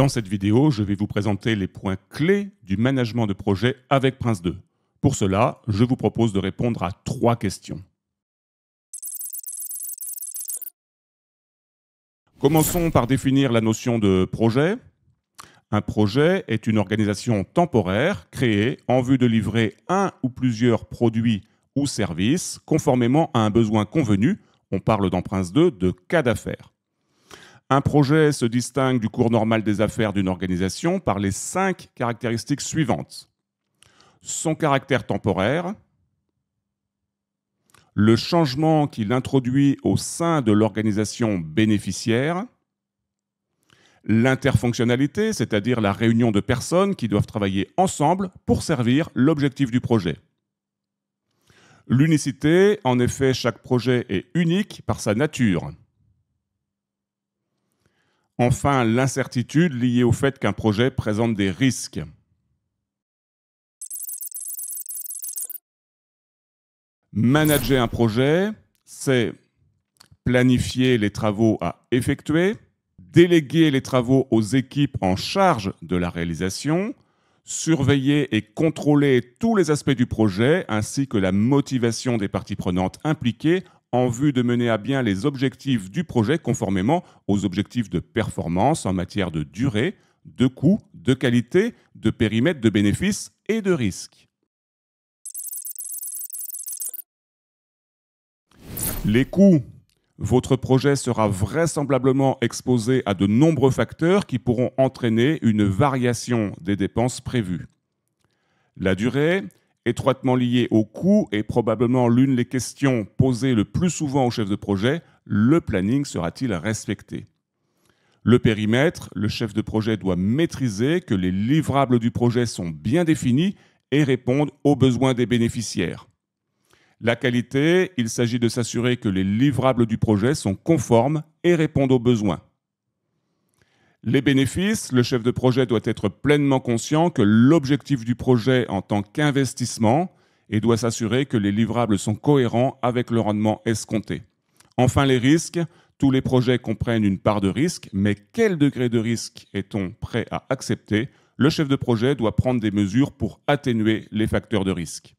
Dans cette vidéo, je vais vous présenter les points clés du management de projet avec Prince 2. Pour cela, je vous propose de répondre à trois questions. Commençons par définir la notion de projet. Un projet est une organisation temporaire créée en vue de livrer un ou plusieurs produits ou services conformément à un besoin convenu. On parle dans Prince 2 de cas d'affaires. Un projet se distingue du cours normal des affaires d'une organisation par les cinq caractéristiques suivantes. Son caractère temporaire, le changement qu'il introduit au sein de l'organisation bénéficiaire, l'interfonctionnalité, c'est-à-dire la réunion de personnes qui doivent travailler ensemble pour servir l'objectif du projet. L'unicité, en effet, chaque projet est unique par sa nature. Enfin, l'incertitude liée au fait qu'un projet présente des risques. Manager un projet, c'est planifier les travaux à effectuer, déléguer les travaux aux équipes en charge de la réalisation, surveiller et contrôler tous les aspects du projet ainsi que la motivation des parties prenantes impliquées en vue de mener à bien les objectifs du projet conformément aux objectifs de performance en matière de durée, de coût, de qualité, de périmètre de bénéfices et de risque. Les coûts. Votre projet sera vraisemblablement exposé à de nombreux facteurs qui pourront entraîner une variation des dépenses prévues. La durée étroitement lié au coût et probablement l'une des questions posées le plus souvent au chef de projet, le planning sera-t-il respecté Le périmètre, le chef de projet doit maîtriser que les livrables du projet sont bien définis et répondent aux besoins des bénéficiaires. La qualité, il s'agit de s'assurer que les livrables du projet sont conformes et répondent aux besoins. Les bénéfices, le chef de projet doit être pleinement conscient que l'objectif du projet en tant qu'investissement et doit s'assurer que les livrables sont cohérents avec le rendement escompté. Enfin, les risques. Tous les projets comprennent une part de risque, mais quel degré de risque est-on prêt à accepter Le chef de projet doit prendre des mesures pour atténuer les facteurs de risque.